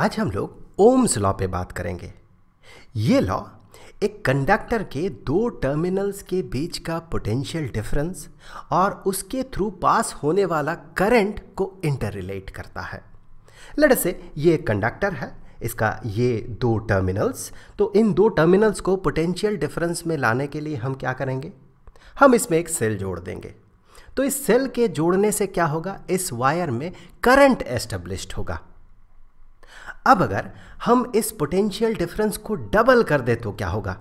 आज हम लोग ओम्स लॉ पे बात करेंगे ये लॉ एक कंडक्टर के दो टर्मिनल्स के बीच का पोटेंशियल डिफरेंस और उसके थ्रू पास होने वाला करंट को इंटर रिलेट करता है लड़ से ये एक कंडक्टर है इसका ये दो टर्मिनल्स तो इन दो टर्मिनल्स को पोटेंशियल डिफरेंस में लाने के लिए हम क्या करेंगे हम इसमें एक सेल जोड़ देंगे तो इस सेल के जोड़ने से क्या होगा इस वायर में करंट एस्टेब्लिश्ड होगा अब अगर हम इस पोटेंशियल डिफरेंस को डबल कर दे तो क्या होगा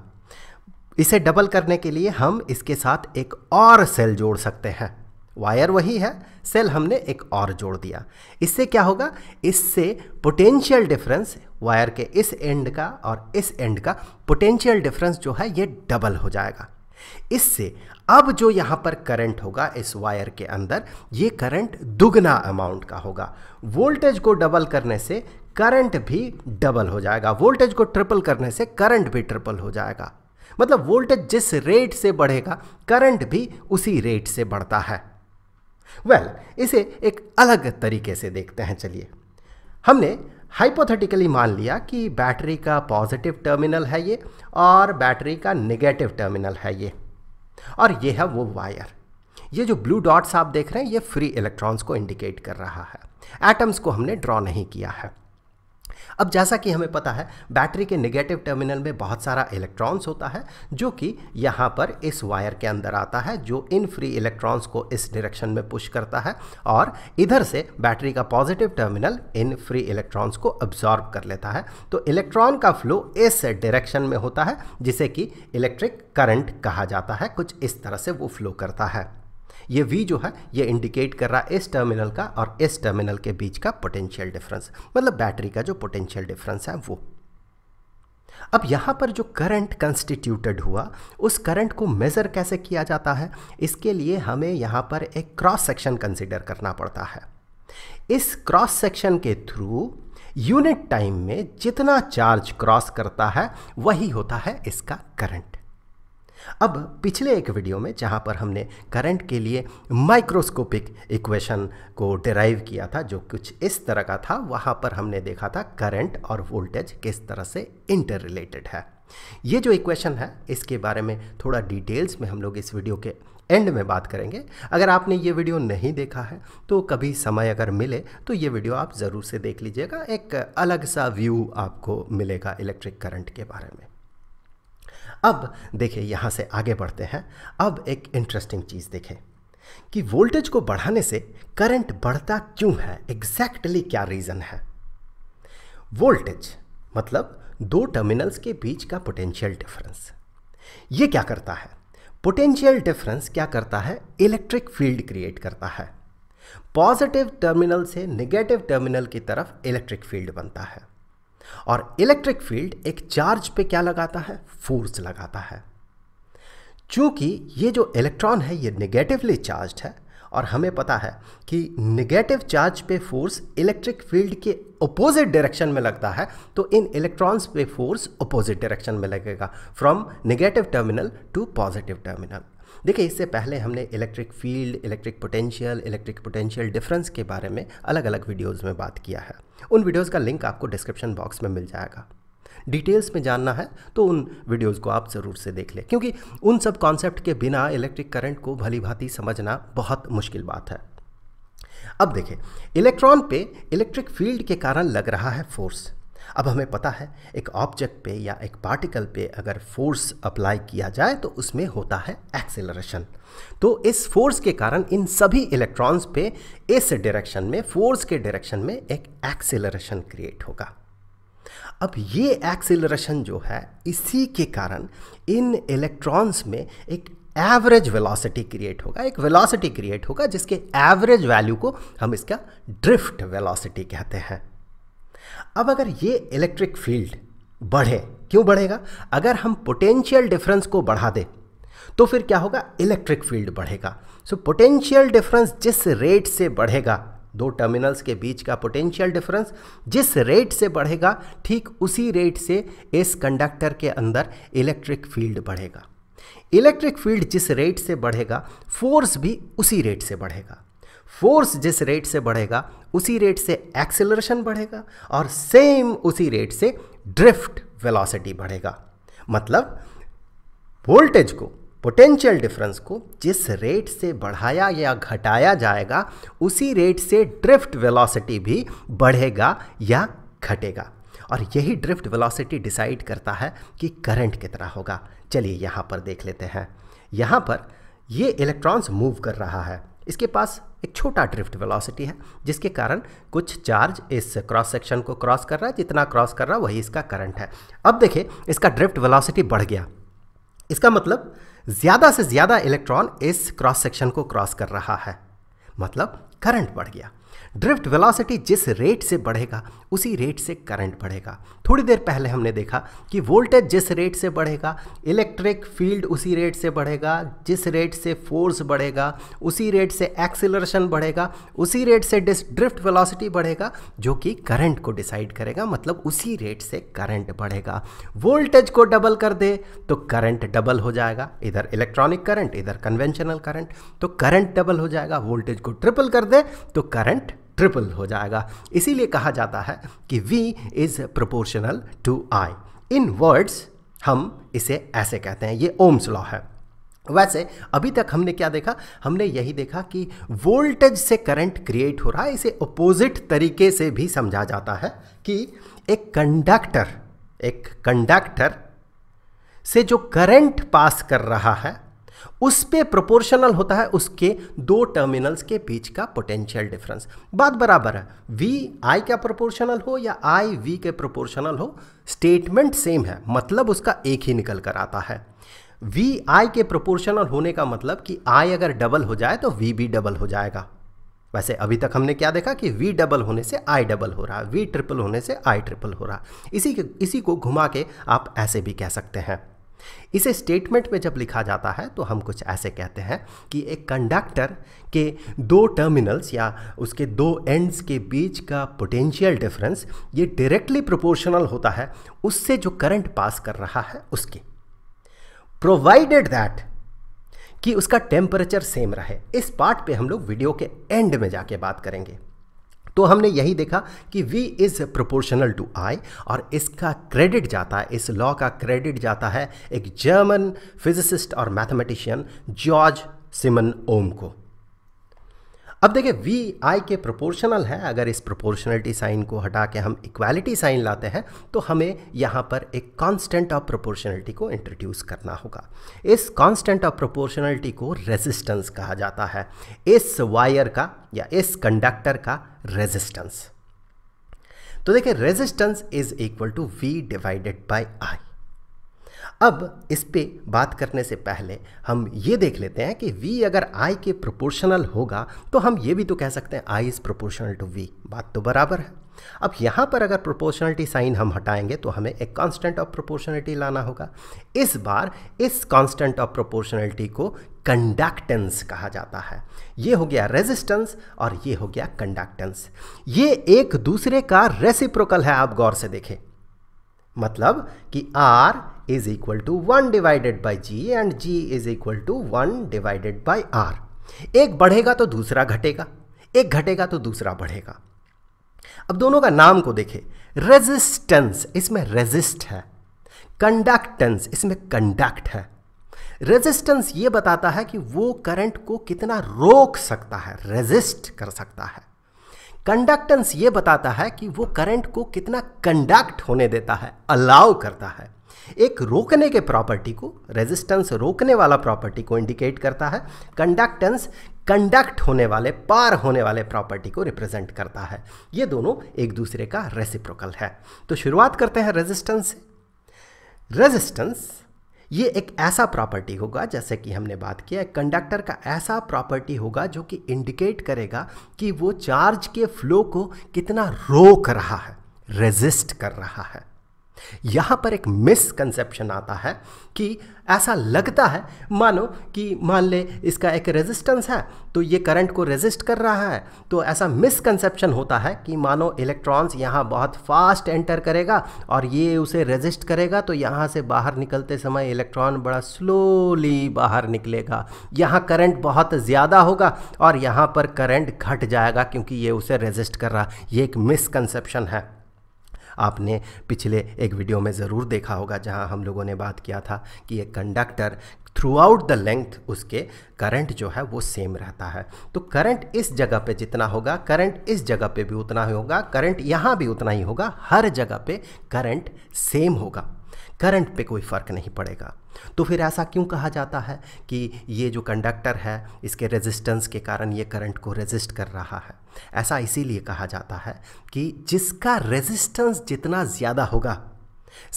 इसे डबल करने के लिए हम इसके साथ एक और सेल जोड़ सकते हैं वायर वही है सेल हमने एक और जोड़ दिया इससे क्या होगा इससे पोटेंशियल डिफरेंस वायर के इस एंड का और इस एंड का पोटेंशियल डिफरेंस जो है ये डबल हो जाएगा इससे अब जो यहाँ पर करंट होगा इस वायर के अंदर ये करंट दुगना अमाउंट का होगा वोल्टेज को डबल करने से करंट भी डबल हो जाएगा वोल्टेज को ट्रिपल करने से करंट भी ट्रिपल हो जाएगा मतलब वोल्टेज जिस रेट से बढ़ेगा करंट भी उसी रेट से बढ़ता है वेल well, इसे एक अलग तरीके से देखते हैं चलिए हमने हाइपोथेटिकली मान लिया कि बैटरी का पॉजिटिव टर्मिनल है ये और बैटरी का नेगेटिव टर्मिनल है ये और ये है वो वायर ये जो ब्लू डॉट्स आप देख रहे हैं ये फ्री इलेक्ट्रॉन्स को इंडिकेट कर रहा है एटम्स को हमने ड्रॉ नहीं किया है अब जैसा कि हमें पता है बैटरी के नेगेटिव टर्मिनल में बहुत सारा इलेक्ट्रॉन्स होता है जो कि यहाँ पर इस वायर के अंदर आता है जो इन फ्री इलेक्ट्रॉन्स को इस डायरेक्शन में पुश करता है और इधर से बैटरी का पॉजिटिव टर्मिनल इन फ्री इलेक्ट्रॉन्स को अब्जॉर्ब कर लेता है तो इलेक्ट्रॉन का फ्लो इस डायरेक्शन में होता है जिसे कि इलेक्ट्रिक करंट कहा जाता है कुछ इस तरह से वो फ्लो करता है ये वी जो है ये इंडिकेट कर रहा है इस टर्मिनल का और इस टर्मिनल के बीच का पोटेंशियल डिफरेंस मतलब बैटरी का जो पोटेंशियल डिफरेंस है वो अब यहाँ पर जो करंट कंस्टिट्यूटेड हुआ उस करंट को मेज़र कैसे किया जाता है इसके लिए हमें यहाँ पर एक क्रॉस सेक्शन कंसिडर करना पड़ता है इस क्रॉस सेक्शन के थ्रू यूनिट टाइम में जितना चार्ज क्रॉस करता है वही होता है इसका करंट अब पिछले एक वीडियो में जहाँ पर हमने करंट के लिए माइक्रोस्कोपिक इक्वेशन को डिराइव किया था जो कुछ इस तरह का था वहाँ पर हमने देखा था करंट और वोल्टेज किस तरह से इंटर रिलेटेड है ये जो इक्वेशन है इसके बारे में थोड़ा डिटेल्स में हम लोग इस वीडियो के एंड में बात करेंगे अगर आपने ये वीडियो नहीं देखा है तो कभी समय अगर मिले तो ये वीडियो आप ज़रूर से देख लीजिएगा एक अलग सा व्यू आपको मिलेगा इलेक्ट्रिक करंट के बारे में अब देखिए यहाँ से आगे बढ़ते हैं अब एक इंटरेस्टिंग चीज़ देखें कि वोल्टेज को बढ़ाने से करंट बढ़ता क्यों है एग्जैक्टली exactly क्या रीज़न है वोल्टेज मतलब दो टर्मिनल्स के बीच का पोटेंशियल डिफरेंस ये क्या करता है पोटेंशियल डिफरेंस क्या करता है इलेक्ट्रिक फील्ड क्रिएट करता है पॉजिटिव टर्मिनल से नेगेटिव टर्मिनल की तरफ इलेक्ट्रिक फील्ड बनता है और इलेक्ट्रिक फील्ड एक चार्ज पे क्या लगाता है फोर्स लगाता है क्योंकि ये जो इलेक्ट्रॉन है ये नेगेटिवली चार्ज है और हमें पता है कि नेगेटिव चार्ज पे फोर्स इलेक्ट्रिक फील्ड के अपोजिट डायरेक्शन में लगता है तो इन इलेक्ट्रॉन्स पे फोर्स अपोजिट डायरेक्शन में लगेगा from negative terminal to positive terminal देखिए इससे पहले हमने electric field electric potential electric potential difference के बारे में अलग अलग वीडियोज़ में बात किया है उन वीडियोज़ का लिंक आपको डिस्क्रिप्शन बॉक्स में मिल जाएगा डिटेल्स में जानना है तो उन वीडियोस को आप ज़रूर से देख लें क्योंकि उन सब कॉन्सेप्ट के बिना इलेक्ट्रिक करंट को भली भांति समझना बहुत मुश्किल बात है अब देखें इलेक्ट्रॉन पे इलेक्ट्रिक फील्ड के कारण लग रहा है फोर्स अब हमें पता है एक ऑब्जेक्ट पे या एक पार्टिकल पे अगर फोर्स अप्लाई किया जाए तो उसमें होता है एक्सेलरेशन तो इस फोर्स के कारण इन सभी इलेक्ट्रॉन्स पे इस डायरेक्शन में फोर्स के डायरेक्शन में एक एक्सेलरेशन क्रिएट होगा अब ये एक्सेलरेशन जो है इसी के कारण इन इलेक्ट्रॉन्स में एक एवरेज वेलोसिटी क्रिएट होगा एक वेलोसिटी क्रिएट होगा जिसके एवरेज वैल्यू को हम इसका ड्रिफ्ट वेलोसिटी कहते हैं अब अगर ये इलेक्ट्रिक फील्ड बढ़े क्यों बढ़ेगा अगर हम पोटेंशियल डिफरेंस को बढ़ा दें तो फिर क्या होगा इलेक्ट्रिक फील्ड बढ़ेगा सो पोटेंशियल डिफरेंस जिस रेट से बढ़ेगा दो टर्मिनल्स के बीच का पोटेंशियल डिफरेंस जिस रेट से बढ़ेगा ठीक उसी रेट से इस कंडक्टर के अंदर इलेक्ट्रिक फील्ड बढ़ेगा इलेक्ट्रिक फील्ड जिस रेट से बढ़ेगा फोर्स भी उसी रेट से बढ़ेगा फोर्स जिस रेट से बढ़ेगा उसी रेट से एक्सेलरेशन बढ़ेगा और सेम उसी रेट से ड्रिफ्ट वेलोसिटी बढ़ेगा मतलब वोल्टेज को पोटेंशियल डिफरेंस को जिस रेट से बढ़ाया या घटाया जाएगा उसी रेट से ड्रिफ्ट वेलोसिटी भी बढ़ेगा या घटेगा और यही ड्रिफ्ट वेलोसिटी डिसाइड करता है कि करंट कितना होगा चलिए यहाँ पर देख लेते हैं यहाँ पर ये इलेक्ट्रॉन्स मूव कर रहा है इसके पास एक छोटा ड्रिफ्ट वेलोसिटी है जिसके कारण कुछ चार्ज इस क्रॉस सेक्शन को क्रॉस कर रहा है जितना क्रॉस कर रहा है वही इसका करंट है अब देखिए इसका ड्रिफ्ट वेलोसिटी बढ़ गया इसका मतलब ज़्यादा से ज़्यादा इलेक्ट्रॉन इस क्रॉस सेक्शन को क्रॉस कर रहा है मतलब करंट बढ़ गया ड्रिफ्ट वेलोसिटी जिस रेट से बढ़ेगा उसी रेट से करंट बढ़ेगा थोड़ी देर पहले हमने देखा कि वोल्टेज जिस रेट से बढ़ेगा इलेक्ट्रिक फील्ड उसी रेट से बढ़ेगा जिस रेट से फोर्स बढ़ेगा उसी रेट से एक्सिलरेशन बढ़ेगा उसी रेट से ड्रिफ्ट वेलोसिटी बढ़ेगा जो कि करंट को डिसाइड करेगा मतलब उसी रेट से करंट बढ़ेगा वोल्टेज को डबल कर दे तो करंट डबल हो जाएगा इधर इलेक्ट्रॉनिक करंट इधर कन्वेंशनल करंट तो करंट डबल हो जाएगा वोल्टेज को ट्रिपल कर दे तो करंट ट्रिपल हो जाएगा इसीलिए कहा जाता है कि V is proportional to I in words हम इसे ऐसे कहते हैं ये ओम्स लॉ है वैसे अभी तक हमने क्या देखा हमने यही देखा कि वोल्टेज से करंट क्रिएट हो रहा है इसे अपोजिट तरीके से भी समझा जाता है कि एक कंडक्टर एक कंडक्टर से जो करंट पास कर रहा है उस पर प्रोपोर्शनल होता है उसके दो टर्मिनल्स के बीच का पोटेंशियल डिफरेंस बात बराबर है वी आई का प्रोपोर्शनल हो या आई वी के प्रोपोर्शनल हो स्टेटमेंट सेम है मतलब उसका एक ही निकल कर आता है वी आई के प्रोपोर्शनल होने का मतलब कि आई अगर डबल हो जाए तो वी भी डबल हो जाएगा वैसे अभी तक हमने क्या देखा कि वी डबल होने से आई डबल हो रहा है वी ट्रिपल होने से आई ट्रिपल हो रहा है इसी के इसी को घुमा के आप ऐसे भी कह सकते हैं इसे स्टेटमेंट में जब लिखा जाता है तो हम कुछ ऐसे कहते हैं कि एक कंडक्टर के दो टर्मिनल्स या उसके दो एंड्स के बीच का पोटेंशियल डिफरेंस ये डायरेक्टली प्रोपोर्शनल होता है उससे जो करंट पास कर रहा है उसके प्रोवाइडेड दैट कि उसका टेम्परेचर सेम रहे इस पार्ट पे हम लोग वीडियो के एंड में जाके बात करेंगे तो हमने यही देखा कि V is proportional to I और इसका क्रेडिट जाता है इस लॉ का क्रेडिट जाता है एक जर्मन फिजिसिस्ट और मैथमेटिशियन जॉर्ज सिमन ओम को अब देखिए वी आई के प्रोपोर्शनल है अगर इस प्रोपोर्शनलिटी साइन को हटा के हम इक्वालिटी साइन लाते हैं तो हमें यहाँ पर एक कांस्टेंट ऑफ प्रोपोर्शनलिटी को इंट्रोड्यूस करना होगा इस कांस्टेंट ऑफ प्रोपोर्शनलिटी को रेजिस्टेंस कहा जाता है इस वायर का या इस कंडक्टर का रेजिस्टेंस तो देखिए resistance is equal to V divided by I अब इस पे बात करने से पहले हम ये देख लेते हैं कि v अगर i के प्रोपोर्शनल होगा तो हम ये भी तो कह सकते हैं i is proportional to v बात तो बराबर है अब यहाँ पर अगर प्रोपोर्शनलिटी साइन हम हटाएंगे तो हमें एक कांस्टेंट ऑफ प्रोपोर्शनलिटी लाना होगा इस बार इस कांस्टेंट ऑफ प्रोपोर्शनलिटी को कंडक्टेंस कहा जाता है ये हो गया रेजिस्टेंस और ये हो गया कंडक्टेंस ये एक दूसरे का रेसिप्रोकल है आप गौर से देखें मतलब कि R is equal to 1 divided by g and g is equal to 1 divided by r. एक बढ़ेगा तो दूसरा घटेगा एक घटेगा तो दूसरा बढ़ेगा अब दोनों का नाम को देखें रेजिस्टेंस इसमें रेजिस्ट है कंडक्टेंस इसमें कंडक्ट है रेजिस्टेंस ये बताता है कि वो करंट को कितना रोक सकता है रेजिस्ट कर सकता है कंडक्टेंस ये बताता है कि वो करंट को कितना कंडक्ट होने देता है अलाउ करता है एक रोकने के प्रॉपर्टी को रेजिस्टेंस रोकने वाला प्रॉपर्टी को इंडिकेट करता है कंडक्टेंस कंडक्ट होने वाले पार होने वाले प्रॉपर्टी को रिप्रेजेंट करता है ये दोनों एक दूसरे का रेसिप्रोकल है तो शुरुआत करते हैं रेजिस्टेंस से रेजिस्टेंस ये एक ऐसा प्रॉपर्टी होगा जैसे कि हमने बात किया कंडक्टर का ऐसा प्रॉपर्टी होगा जो कि इंडिकेट करेगा कि वो चार्ज के फ्लो को कितना रोक रहा है रेजिस्ट कर रहा है यहाँ पर एक मिसकंसेप्शन आता है कि ऐसा लगता है मानो कि मान ले इसका एक रेजिस्टेंस है तो ये करंट को रेजिस्ट कर रहा है तो ऐसा मिसकंसेप्शन होता है कि मानो इलेक्ट्रॉन्स यहाँ बहुत फास्ट एंटर करेगा और ये उसे रेजिस्ट करेगा तो यहाँ से बाहर निकलते समय इलेक्ट्रॉन बड़ा स्लोली बाहर निकलेगा यहाँ करंट बहुत ज़्यादा होगा और यहाँ पर करंट घट जाएगा क्योंकि ये उसे रेजिस्ट कर रहा ये एक मिसकंसेप्शन है आपने पिछले एक वीडियो में ज़रूर देखा होगा जहां हम लोगों ने बात किया था कि एक conductor throughout the length उसके करंट जो है वो सेम रहता है तो करंट इस जगह पे जितना होगा करंट इस जगह पे भी उतना ही होगा करंट यहाँ भी उतना ही होगा हर जगह पे करंट सेम होगा करंट पे कोई फ़र्क नहीं पड़ेगा तो फिर ऐसा क्यों कहा जाता है कि ये जो कंडक्टर है इसके रेजिस्टेंस के कारण ये करंट को रेजिस्ट कर रहा है ऐसा इसीलिए कहा जाता है कि जिसका रेजिस्टेंस जितना ज़्यादा होगा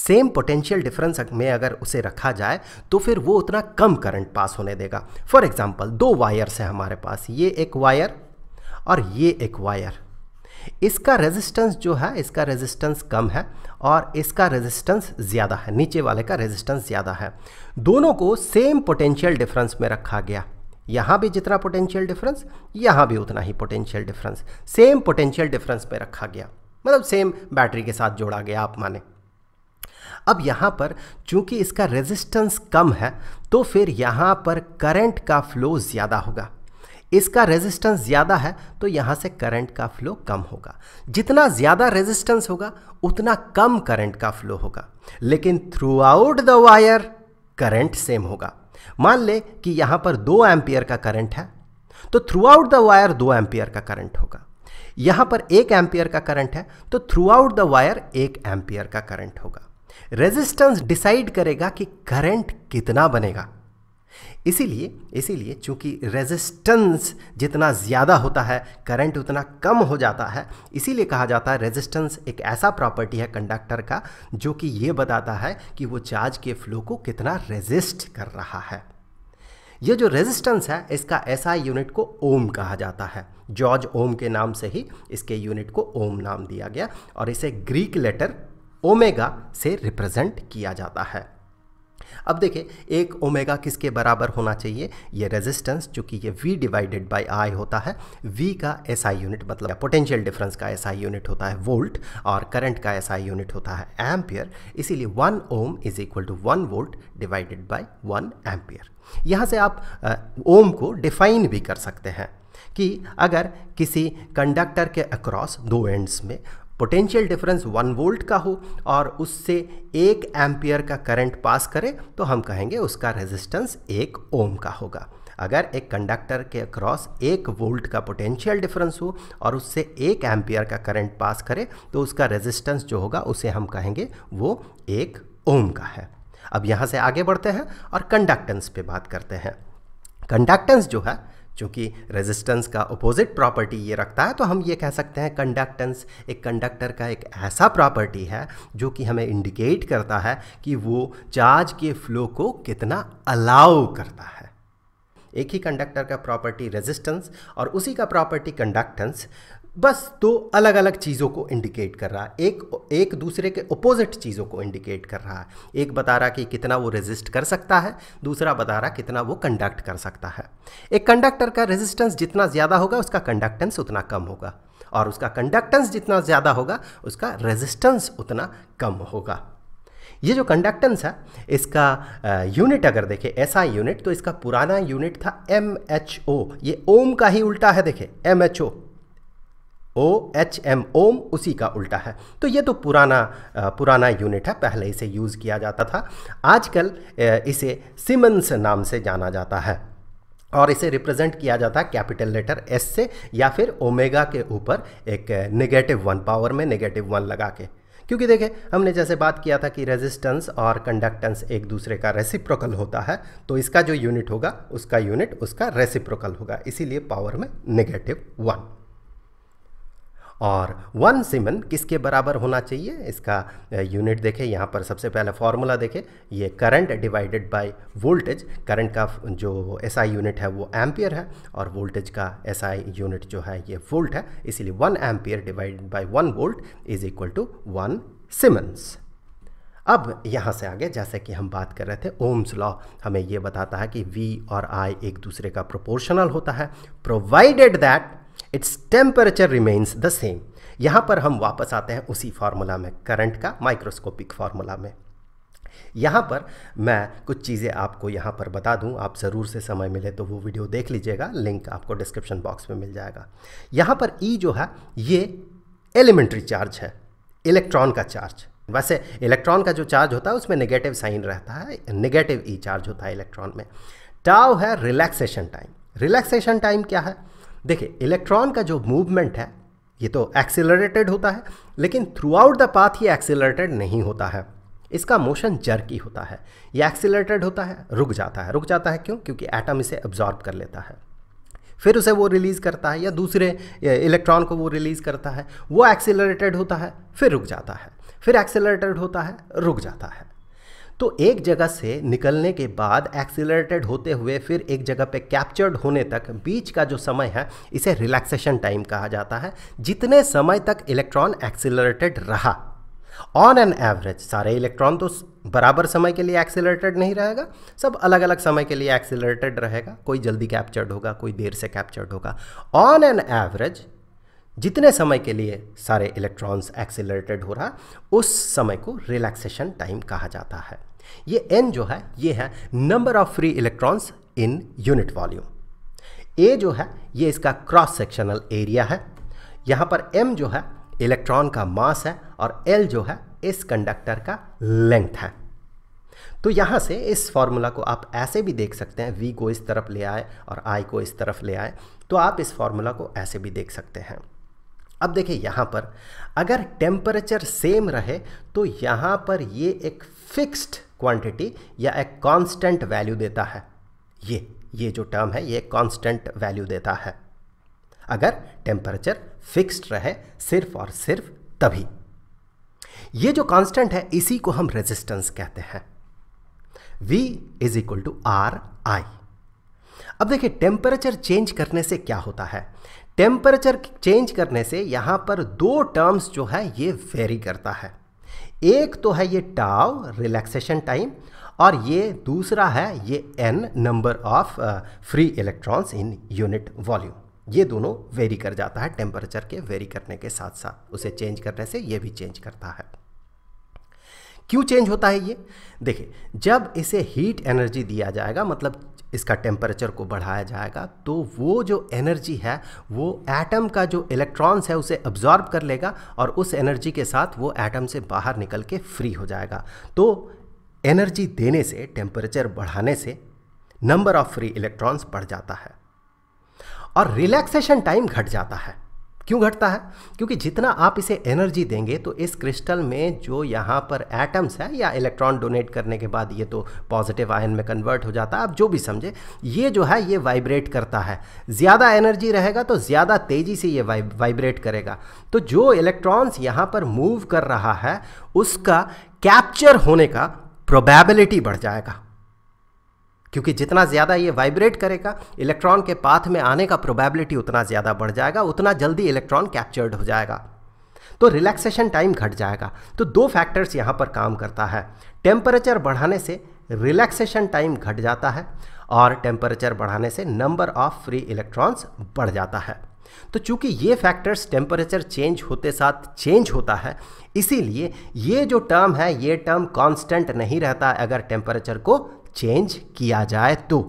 सेम पोटेंशियल डिफरेंस में अगर उसे रखा जाए तो फिर वो उतना कम करंट पास होने देगा फॉर एग्ज़ाम्पल दो वायर्स हैं हमारे पास ये एक वायर और ये एक वायर इसका रेजिस्टेंस जो है इसका रेजिस्टेंस कम है और इसका रेजिस्टेंस ज़्यादा है नीचे वाले का रेजिस्टेंस ज़्यादा है दोनों को सेम पोटेंशियल डिफरेंस में रखा गया यहाँ भी जितना पोटेंशियल डिफरेंस यहाँ भी उतना ही potential difference same potential difference में रखा गया मतलब सेम बैटरी के साथ जोड़ा गया आप माने अब यहाँ पर चूंकि इसका रेजिस्टेंस कम है तो फिर यहाँ पर करंट का फ्लो ज़्यादा होगा इसका रेजिस्टेंस ज़्यादा है तो यहाँ से करंट का फ्लो कम होगा जितना ज़्यादा रेजिस्टेंस होगा उतना कम करंट का फ्लो होगा लेकिन throughout the wire current same होगा मान ले कि यहाँ पर दो एम्पियर का करंट है तो थ्रू आउट द वायर दो एम्पियर का करंट होगा यहाँ पर एक एम्पियर का करंट है तो थ्रू आउट द वायर एक एम्पियर का करंट होगा रेजिस्टेंस डिसाइड करेगा कि करंट कितना बनेगा इसीलिए इसीलिए चूँकि रेजिस्टेंस जितना ज़्यादा होता है करंट उतना कम हो जाता है इसीलिए कहा जाता है रेजिस्टेंस एक ऐसा प्रॉपर्टी है कंडक्टर का जो कि ये बताता है कि वो चार्ज के फ्लो को कितना रेजिस्ट कर रहा है ये जो रेजिस्टेंस है इसका ऐसा यूनिट को ओम कहा जाता है जॉर्ज ओम के नाम से ही इसके यूनिट को ओम नाम दिया गया और इसे ग्रीक लेटर ओमेगा से रिप्रेजेंट किया जाता है अब देखें एक ओमेगा किसके बराबर होना चाहिए ये रेजिस्टेंस चूंकि ये वी डिवाइडेड बाई आई होता है वी का एस यूनिट मतलब पोटेंशियल डिफरेंस का एस यूनिट होता है वोल्ट और करंट का एस यूनिट होता है एम्पियर इसीलिए one ohm is equal to one volt divided by one ampere यहाँ से आप ओम को डिफाइन भी कर सकते हैं कि अगर किसी कंडक्टर के अक्रॉस दो एंड्स में पोटेंशियल डिफरेंस वन वोल्ट का हो और उससे एक एम्पियर का करंट पास करे तो हम कहेंगे उसका रेजिस्टेंस एक ओम का होगा अगर एक कंडक्टर के अक्रॉस एक वोल्ट का पोटेंशियल डिफरेंस हो और उससे एक एम्पियर का करंट पास करे तो उसका रेजिस्टेंस जो होगा उसे हम कहेंगे वो एक ओम का है अब यहाँ से आगे बढ़ते हैं और कंडक्टेंस पे बात करते हैं कंडक्टेंस जो है चूँकि रेजिस्टेंस का अपोजिट प्रॉपर्टी ये रखता है तो हम ये कह सकते हैं कंडक्टेंस एक कंडक्टर का एक ऐसा प्रॉपर्टी है जो कि हमें इंडिकेट करता है कि वो चार्ज के फ्लो को कितना अलाउ करता है एक ही कंडक्टर का प्रॉपर्टी रेजिस्टेंस और उसी का प्रॉपर्टी कंडक्टेंस बस दो अलग अलग चीज़ों को इंडिकेट कर रहा है एक एक दूसरे के अपोजिट चीज़ों को इंडिकेट कर रहा है एक बता रहा कि कितना वो रेजिस्ट कर सकता है दूसरा बता रहा कितना वो कंडक्ट कर सकता है एक कंडक्टर का रेजिस्टेंस जितना ज़्यादा होगा उसका कंडक्टेंस उतना कम होगा और उसका कंडक्टेंस जितना ज़्यादा होगा उसका रेजिस्टेंस उतना कम होगा ये जो कंडक्टेंस है इसका यूनिट अगर देखें ऐसा यूनिट तो इसका पुराना यूनिट था एम ये ओम का ही उल्टा है देखें M O H M ohm उसी का उल्टा है तो ये तो पुराना पुराना यूनिट है पहले इसे यूज़ किया जाता था आजकल इसे सिमंस नाम से जाना जाता है और इसे रिप्रेजेंट किया जाता है कैपिटल लेटर एस से या फिर ओमेगा के ऊपर एक नेगेटिव वन पावर में नेगेटिव वन लगा के क्योंकि देखें हमने जैसे बात किया था कि रेजिस्टेंस और कंडक्टेंस एक दूसरे का रेसिप्रोकल होता है तो इसका जो यूनिट होगा उसका यूनिट उसका रेसिप्रोकल होगा इसीलिए पावर में नेगेटिव वन और वन सीमन किसके बराबर होना चाहिए इसका यूनिट देखें यहाँ पर सबसे पहले फॉर्मूला देखें ये current divided by voltage current का जो एसआई यूनिट है वो एम्पियर है और वोल्टेज का एसआई यूनिट जो है ये वोल्ट है इसलिए one ampere divided by one volt is equal to one siemens अब यहाँ से आगे जैसे कि हम बात कर रहे थे ओम्स लॉ हमें ये बताता है कि वी और आई एक दूसरे का प्रोपोर्शनल होता है provided that it's temperature remains the same यहां पर हम वापस आते हैं उसी फार्मूला में करंट का माइक्रोस्कोपिक फार्मूला में यहाँ पर मैं कुछ चीज़ें आपको यहाँ पर बता दूँ आप ज़रूर से समय मिले तो वो वीडियो देख लीजिएगा लिंक आपको डिस्क्रिप्शन बॉक्स में मिल जाएगा यहाँ पर ई e जो है ये एलिमेंट्री चार्ज है इलेक्ट्रॉन का चार्ज वैसे इलेक्ट्रॉन का जो चार्ज होता है उसमें नेगेटिव साइन रहता है नेगेटिव ई चार्ज होता है इलेक्ट्रॉन में टाव है रिलैक्सेशन टाइम रिलैक्सेशन टाइम क्या है देखिए इलेक्ट्रॉन का जो मूवमेंट है ये तो एक्सेलरेटेड होता है लेकिन थ्रू आउट द पाथ ये एक्सेलरेटेड नहीं होता है इसका मोशन जर्की होता है ये एक्सेलरेटेड होता है रुक जाता है रुक जाता है क्यों क्योंकि एटम इसे एब्जॉर्ब कर लेता है फिर उसे वो रिलीज़ करता है या दूसरे इलेक्ट्रॉन को वो रिलीज़ करता है वो एक्सेलरेटेड होता है फिर रुक जाता है फिर एक्सेलरेटेड होता है रुक जाता है तो एक जगह से निकलने के बाद एक्सीलरेटेड होते हुए फिर एक जगह पे कैप्चर्ड होने तक बीच का जो समय है इसे रिलैक्सेशन टाइम कहा जाता है जितने समय तक इलेक्ट्रॉन एक्सीलरेटेड रहा ऑन एन एवरेज सारे इलेक्ट्रॉन तो बराबर समय के लिए एक्सीटेड नहीं रहेगा सब अलग अलग समय के लिए एक्सेलरेटेड रहेगा कोई जल्दी कैप्चर्ड होगा कोई देर से कैप्चर्ड होगा ऑन एन एवरेज जितने समय के लिए सारे इलेक्ट्रॉन्स एक्सेलरेटेड हो रहा उस समय को रिलैक्सेशन टाइम कहा जाता है ये एन जो है ये है number of free electrons in unit volume A जो है ये इसका क्रॉस सेक्शनल एरिया है यहाँ पर एम जो है इलेक्ट्रॉन का मास है और एल जो है इस कंडक्टर का लेंथ है तो यहाँ से इस फॉर्मूला को आप ऐसे भी देख सकते हैं वी को इस तरफ ले आए और आई को इस तरफ ले आए तो आप इस फॉर्मूला को ऐसे भी देख सकते हैं अब देखिए यहाँ पर अगर टेम्परेचर सेम रहे तो यहाँ पर ये एक फिक्स्ड क्वांटिटी या एक कांस्टेंट वैल्यू देता है ये ये जो टर्म है ये कांस्टेंट वैल्यू देता है अगर टेम्परेचर फिक्स्ड रहे सिर्फ और सिर्फ तभी ये जो कांस्टेंट है इसी को हम रेजिस्टेंस कहते हैं V is equal to R I अब देखिए टेम्परेचर चेंज करने से क्या होता है टेम्परेचर चेंज करने से यहाँ पर दो टर्म्स जो है ये वेरी करता है एक तो है ये टाव रिलैक्सेशन टाइम और ये दूसरा है ये n number of free electrons in unit volume ये दोनों वेरी कर जाता है टेम्परेचर के वेरी करने के साथ साथ उसे चेंज करने से ये भी चेंज करता है क्यों चेंज होता है ये देखिए जब इसे हीट एनर्जी दिया जाएगा मतलब इसका टेम्परेचर को बढ़ाया जाएगा तो वो जो एनर्जी है वो एटम का जो इलेक्ट्रॉन्स है उसे अब्जॉर्ब कर लेगा और उस एनर्जी के साथ वो एटम से बाहर निकल के फ्री हो जाएगा तो एनर्जी देने से टेम्परेचर बढ़ाने से नंबर ऑफ फ्री इलेक्ट्रॉन्स बढ़ जाता है और रिलैक्सेशन टाइम घट जाता है क्यों घटता है क्योंकि जितना आप इसे एनर्जी देंगे तो इस क्रिस्टल में जो यहाँ पर एटम्स है या इलेक्ट्रॉन डोनेट करने के बाद ये तो पॉजिटिव आयन में कन्वर्ट हो जाता है आप जो भी समझे ये जो है ये वाइब्रेट करता है ज़्यादा एनर्जी रहेगा तो ज़्यादा तेज़ी से ये वाइब्रेट करेगा तो जो इलेक्ट्रॉन्स यहाँ पर मूव कर रहा है उसका कैप्चर होने का प्रोबेबिलिटी बढ़ जाएगा क्योंकि जितना ज़्यादा ये वाइब्रेट करेगा इलेक्ट्रॉन के पाथ में आने का प्रोबेबिलिटी उतना ज़्यादा बढ़ जाएगा उतना जल्दी इलेक्ट्रॉन कैप्चर्ड हो जाएगा तो रिलैक्सेशन टाइम घट जाएगा तो दो फैक्टर्स यहाँ पर काम करता है टेम्परेचर बढ़ाने से रिलैक्सेशन टाइम घट जाता है और टेम्परेचर बढ़ाने से नंबर ऑफ फ्री इलेक्ट्रॉन्स बढ़ जाता है तो चूंकि ये फैक्टर्स टेम्परेचर चेंज होते साथ चेंज होता है इसीलिए ये जो टर्म है ये टर्म कांस्टेंट नहीं रहता अगर टेम्परेचर को चेंज किया जाए तो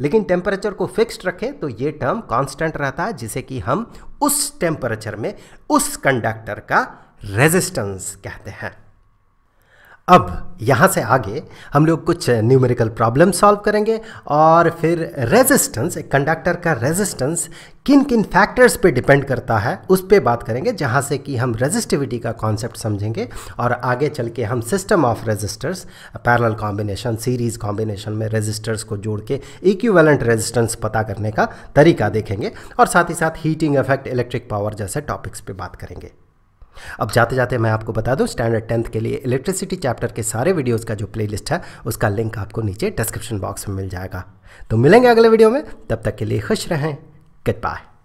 लेकिन टेम्परेचर को फिक्स्ड रखें तो ये टर्म कांस्टेंट रहता है जिसे कि हम उस टेम्परेचर में उस कंडक्टर का रेजिस्टेंस कहते हैं अब यहाँ से आगे हम लोग कुछ न्यूमेरिकल प्रॉब्लम सॉल्व करेंगे और फिर रेजिस्टेंस एक कंडक्टर का रेजिस्टेंस किन किन फैक्टर्स पे डिपेंड करता है उस पर बात करेंगे जहाँ से कि हम रेजिस्टिविटी का कॉन्सेप्ट समझेंगे और आगे चल के हम system of resistors parallel combination series combination में रेजिस्टर्स को जोड़ के इक्वेलेंट रेजिस्टेंस पता करने का तरीका देखेंगे और साथ ही साथ हीटिंग इफेक्ट इलेक्ट्रिक पावर जैसे टॉपिक्स पर बात करेंगे अब जाते जाते मैं आपको बता दूं स्टैंडर्ड टेंथ के लिए इलेक्ट्रिसिटी चैप्टर के सारे वीडियोस का जो प्लेलिस्ट है उसका लिंक आपको नीचे डिस्क्रिप्शन बॉक्स में मिल जाएगा तो मिलेंगे अगले वीडियो में तब तक के लिए खुश रहें गुड बाय